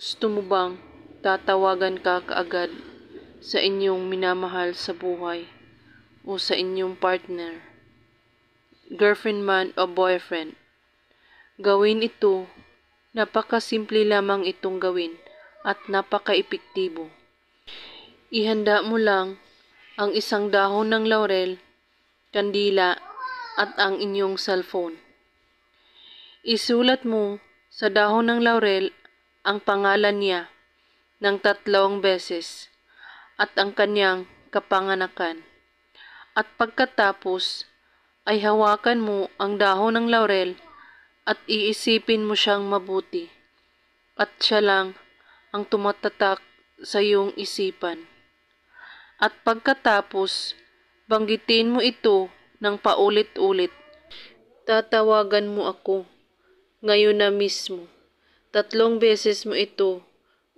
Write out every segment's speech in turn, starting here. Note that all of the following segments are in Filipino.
Gusto mo bang tatawagan ka kaagad sa inyong minamahal sa buhay o sa inyong partner, girlfriend man o boyfriend? Gawin ito, napakasimple lamang itong gawin at napakaepektibo. Ihanda mo lang ang isang dahon ng laurel, kandila at ang inyong cellphone. Isulat mo sa dahon ng laurel ang pangalan niya ng tatlong beses at ang kanyang kapanganakan. At pagkatapos ay hawakan mo ang dahon ng laurel at iisipin mo siyang mabuti at siya lang ang tumatatak sa iyong isipan. At pagkatapos, banggitin mo ito ng paulit-ulit. Tatawagan mo ako ngayon na mismo. Tatlong beses mo ito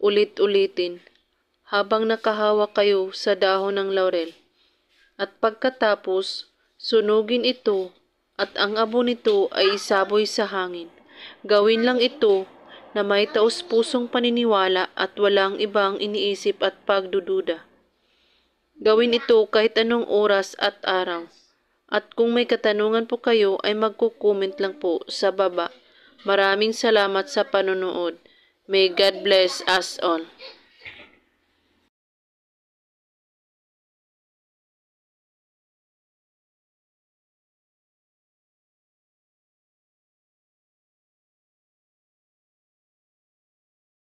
ulit-ulitin habang nakahawak kayo sa dahon ng laurel. At pagkatapos, sunugin ito at ang abo nito ay isaboy sa hangin. Gawin lang ito na may taos pusong paniniwala at walang ibang iniisip at pagdududa. Gawin ito kahit anong oras at araw. At kung may katanungan po kayo ay magkukomment lang po sa baba. Maraming salamat sa panonood. May God bless us all.